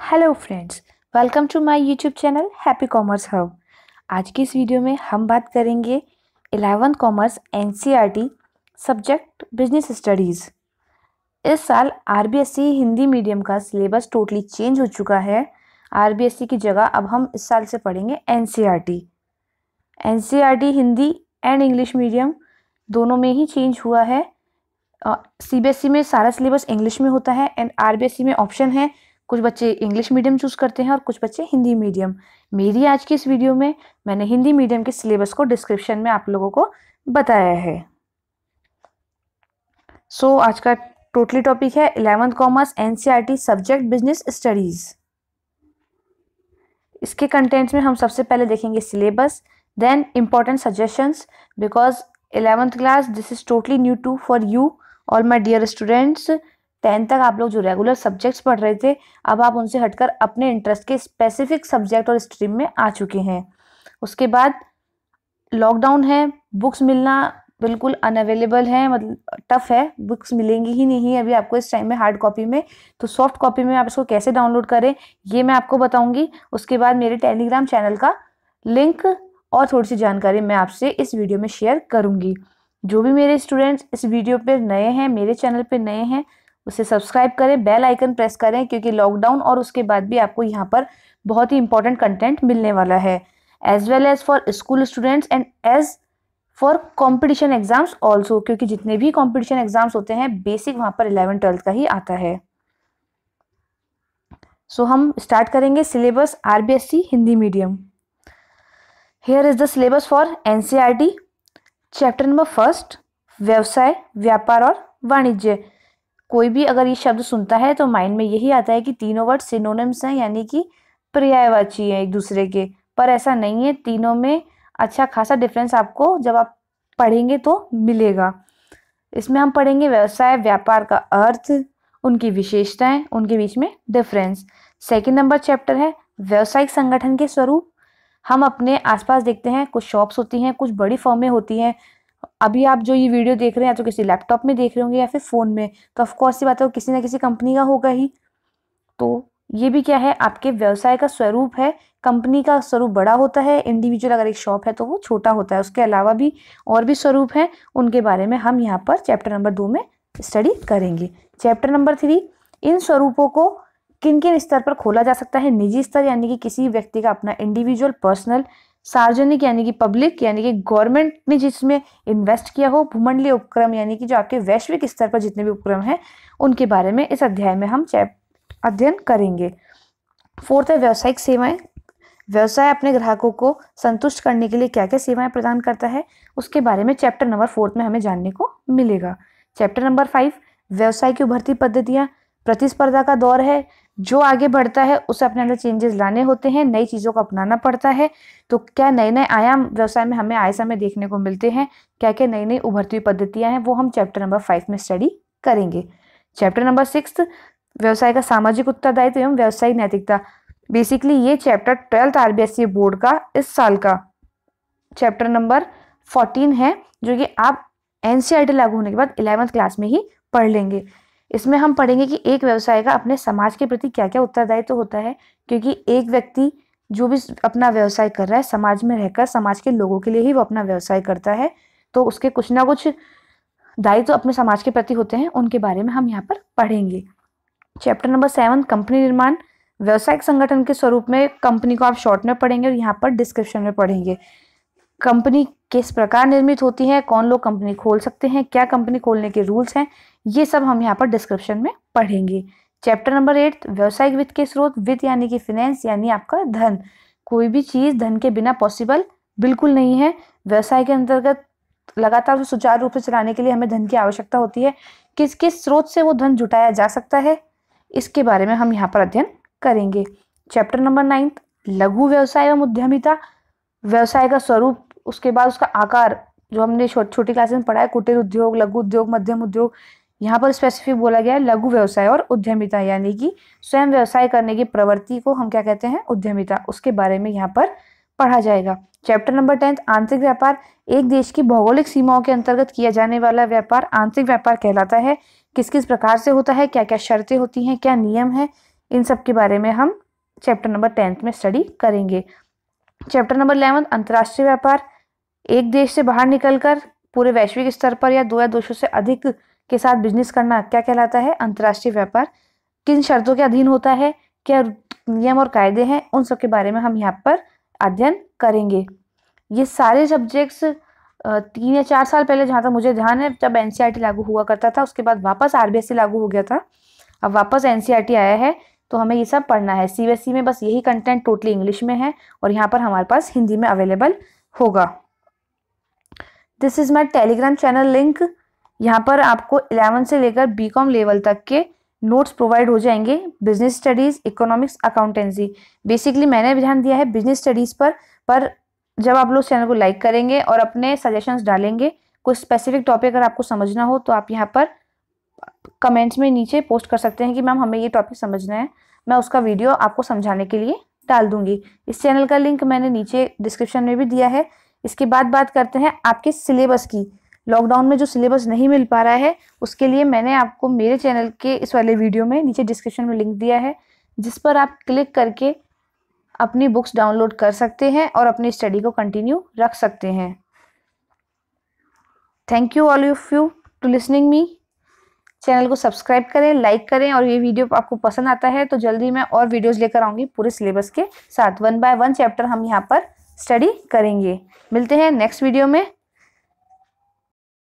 hello friends welcome to my YouTube channel happy commerce hub आज की इस video में हम बात करेंगे eleven commerce NCERT e subject business studies इस साल आरबीएसई e हिंदी मीडियम का सिलेबस टोटली चेंज हो चुका है आरबीएसई e की जगह अब हम इस साल से पढ़ेंगे N C Hindi and English medium दोनों में ही चेंज हुआ है सी सीबीएसई में सारा सिलेबस इंग्लिश में होता है एंड आर में ऑप्शन है कुछ बच्चे इंग्लिश मीडियम चूज़ करते हैं और कुछ बच्चे हिंदी मीडियम मेरी आज की इस वीडियो में मैंने हिंदी मीडियम के सिलेबस को डिस्क्रिप्शन में आप लोगों को बताया है सो so, आज का टोटली टॉपिक है eleventh commerce NCERT subject business studies इसके कंटेंट्स में हम सबसे पहले देखेंगे syllabus then important suggestions because eleventh class this is totally new to for you all my dear students tenth तक आप लोग जो रेगुलर सब्जेक्ट्स पढ़ रहे थे अब आप उनसे हटकर अपने इंटरेस्ट के स्पेसिफिक सब्जेक्ट और स्ट्रीम में आ चुके हैं उसके बाद लॉकडाउन है बुक्स मिलना बिल्कुल अनअवेलेबल है मतलब टफ़ है बुक्स मिलेंगी ही नहीं अभी आपको इस टाइम में हार्ड कॉपी में तो सॉफ्ट कॉपी में आप इसको कैसे डाउनलोड करें ये मैं आपको बताऊंगी उसके बाद मेरे टेलीग्राम चैनल का लिंक और थोड़ी सी जानकारी मैं आपसे इस वीडियो में शेयर करूँगी जो भी मेरे स्टूडेंट्स इस वीडियो पर नए हैं मेरे चैनल पर नए हैं उसे सब्सक्राइब करें बेल आइकन प्रेस करें क्योंकि लॉकडाउन और उसके बाद भी आपको यहाँ पर बहुत ही इंपॉर्टेंट कंटेंट मिलने वाला है as well as for school students and as for competition exams also क्योंकि जितने भी कॉम्पिटिशन एग्जाम्स होते हैं बेसिक वहाँ पर इलेवन ट्वेल्थ का ही आता है सो so, हम स्टार्ट करेंगे syllabus R e Hindi medium here is the syllabus for N C R T chapter number first व्यवसाय व्यापार और वाणिज्य कोई भी अगर ये शब्द सुनता है तो माइंड में यही आता है कि तीनों वर्ड सिनोनिम्स हैं यानी कि पर्यायवाची हैं एक दूसरे के पर ऐसा नहीं है तीनों में अच्छा खासा डिफरेंस आपको जब आप पढ़ेंगे तो मिलेगा इसमें हम पढ़ेंगे व्यवसाय व्यापार का अर्थ उनकी विशेषताएं उनके बीच में डिफरेंस सेकंड नंबर चैप्टर है व्यावसायिक संगठन के स्वरूप हम अपने आसपास देखते हैं कुछ शॉप्स होती हैं कुछ बड़ी फर्में होती हैं अभी आप जो ये वीडियो देख रहे हैं या तो किसी लैपटॉप में देख रहे होंगे या फिर फ़ोन में तो ऑफकोर्स ये बात है तो किसी ना किसी कंपनी का होगा ही तो ये भी क्या है आपके व्यवसाय का स्वरूप है कंपनी का स्वरूप बड़ा होता है इंडिविजुअल अगर एक शॉप है तो वो छोटा होता है उसके अलावा भी और भी स्वरूप हैं उनके बारे में हम यहाँ पर चैप्टर नंबर दो में स्टडी करेंगे चैप्टर नंबर थ्री इन स्वरूपों को किन किन स्तर पर खोला जा सकता है निजी स्तर यानी कि किसी व्यक्ति का अपना इंडिविजुअल पर्सनल सार्वजनिक यानी कि पब्लिक यानी कि गवर्नमेंट ने जिसमें इन्वेस्ट किया हो भूमंडलीय उपक्रम यानी कि जो आपके वैश्विक स्तर पर जितने भी उपक्रम हैं उनके बारे में इस अध्याय में हम चैप अध्ययन करेंगे फोर्थ है व्यावसायिक सेवाएं व्यवसाय अपने ग्राहकों को संतुष्ट करने के लिए क्या क्या सेवाएं प्रदान करता है उसके बारे में चैप्टर नंबर फोर्थ में हमें जानने को मिलेगा चैप्टर नंबर फाइव व्यवसाय की उभरती पद्धतियाँ प्रतिस्पर्धा का दौर है जो आगे बढ़ता है उसे अपने अंदर चेंजेस लाने होते हैं नई चीज़ों को अपनाना पड़ता है तो क्या नए नए आयाम व्यवसाय में हमें आए समय देखने को मिलते हैं क्या क्या नई नई उभरती हुई पद्धतियाँ हैं वो हम चैप्टर नंबर फाइव में स्टडी करेंगे चैप्टर नंबर सिक्स व्यवसाय का सामाजिक उत्तरदायित्व एवं व्यवसायिक नैतिकता बेसिकली ये चैप्टर ट्वेल्थ आरबीएससी बोर्ड का इस साल का चैप्टर नंबर फोर्टीन है जो कि आप एन e लागू होने के बाद इलेवंथ क्लास में ही पढ़ लेंगे इसमें हम पढ़ेंगे कि एक व्यवसाय का अपने समाज के प्रति क्या क्या उत्तरदायित्व तो होता है क्योंकि एक व्यक्ति जो भी अपना व्यवसाय कर रहा है समाज में रहकर समाज के लोगों के लिए ही वो अपना व्यवसाय करता है तो उसके कुछ ना कुछ दायित्व तो अपने समाज के प्रति होते हैं उनके बारे में हम यहाँ पर पढ़ेंगे चैप्टर नंबर सेवन कंपनी निर्माण व्यावसायिक संगठन के स्वरूप में कंपनी को आप शॉर्ट में पढ़ेंगे और यहाँ पर डिस्क्रिप्शन में पढ़ेंगे कंपनी किस प्रकार निर्मित होती है कौन लोग कंपनी खोल सकते हैं क्या कंपनी खोलने के रूल्स हैं ये सब हम यहाँ पर डिस्क्रिप्शन में पढ़ेंगे चैप्टर नंबर एट व्यवसायिक वित्त के स्रोत वित्त यानी कि फिनेंस यानी आपका धन कोई भी चीज़ धन के बिना पॉसिबल बिल्कुल नहीं है व्यवसाय के अंतर्गत लगातार सुचारू रूप से चलाने के लिए हमें धन की आवश्यकता होती है किस किस स्रोत से वो धन जुटाया जा सकता है इसके बारे में हम यहाँ पर अध्ययन करेंगे चैप्टर नंबर नाइन्थ लघु व्यवसाय एवं उद्यमिता व्यवसाय का स्वरूप उसके बाद उसका आकार जो हमने छोटी छोटी क्लासेस में पढ़ा है कुटीर उद्योग लघु उद्योग मध्यम उद्योग यहाँ पर स्पेसिफिक बोला गया है लघु व्यवसाय और उद्यमिता यानी कि स्वयं व्यवसाय करने की प्रवृत्ति को हम क्या कहते हैं उद्यमिता उसके बारे में यहाँ पर पढ़ा जाएगा चैप्टर नंबर टेंथ आंतरिक व्यापार एक देश की भौगोलिक सीमाओं के अंतर्गत किया जाने वाला व्यापार आंतरिक व्यापार कहलाता है किस किस प्रकार से होता है क्या क्या शर्तें होती हैं क्या नियम है इन सब के बारे में हम चैप्टर नंबर टेंथ में स्टडी करेंगे चैप्टर नंबर इलेवन अंतर्राष्ट्रीय व्यापार एक देश से बाहर निकलकर पूरे वैश्विक स्तर पर या दो या दो से अधिक के साथ बिजनेस करना क्या कहलाता है अंतर्राष्ट्रीय व्यापार किन शर्तों के अधीन होता है क्या नियम और कायदे हैं उन सब के बारे में हम यहाँ पर अध्ययन करेंगे ये सारे सब्जेक्ट्स तीन या चार साल पहले जहाँ तक मुझे ध्यान है जब एन e लागू हुआ करता था उसके बाद वापस आर e लागू हो गया था अब वापस एन e आया है तो हमें ये सब पढ़ना है सी e में बस यही कंटेंट टोटली इंग्लिश में है और यहाँ पर हमारे पास हिंदी में अवेलेबल होगा this is my Telegram channel link यहाँ पर आपको इलेवन से लेकर बी कॉम लेवल तक के नोट्स प्रोवाइड हो जाएंगे business studies economics accountancy basically मैंने ध्यान दिया है बिजनेस स्टडीज़ पर पर जब आप लोग चैनल को लाइक करेंगे और अपने सजेशंस डालेंगे कोई स्पेसिफिक टॉपिक अगर आपको समझना हो तो आप यहाँ पर कमेंट्स में नीचे पोस्ट कर सकते हैं कि मैम हमें ये टॉपिक समझना है मैं उसका वीडियो आपको समझाने के लिए डाल दूंगी इस चैनल का लिंक मैंने नीचे डिस्क्रिप्शन में भी दिया है इसके बाद बात करते हैं आपके सिलेबस की लॉकडाउन में जो सिलेबस नहीं मिल पा रहा है उसके लिए मैंने आपको मेरे चैनल के इस वाले वीडियो में नीचे डिस्क्रिप्शन में लिंक दिया है जिस पर आप क्लिक करके अपनी बुक्स डाउनलोड कर सकते हैं और अपनी स्टडी को कंटिन्यू रख सकते हैं thank you all of you to listening me channel को सब्सक्राइब करें लाइक करें और ये वीडियो आपको पसंद आता है तो जल्दी मैं और वीडियोस लेकर आऊँगी पूरे सिलेबस के साथ वन बाय वन चैप्टर हम यहाँ पर स्टडी करेंगे मिलते हैं नेक्स्ट वीडियो में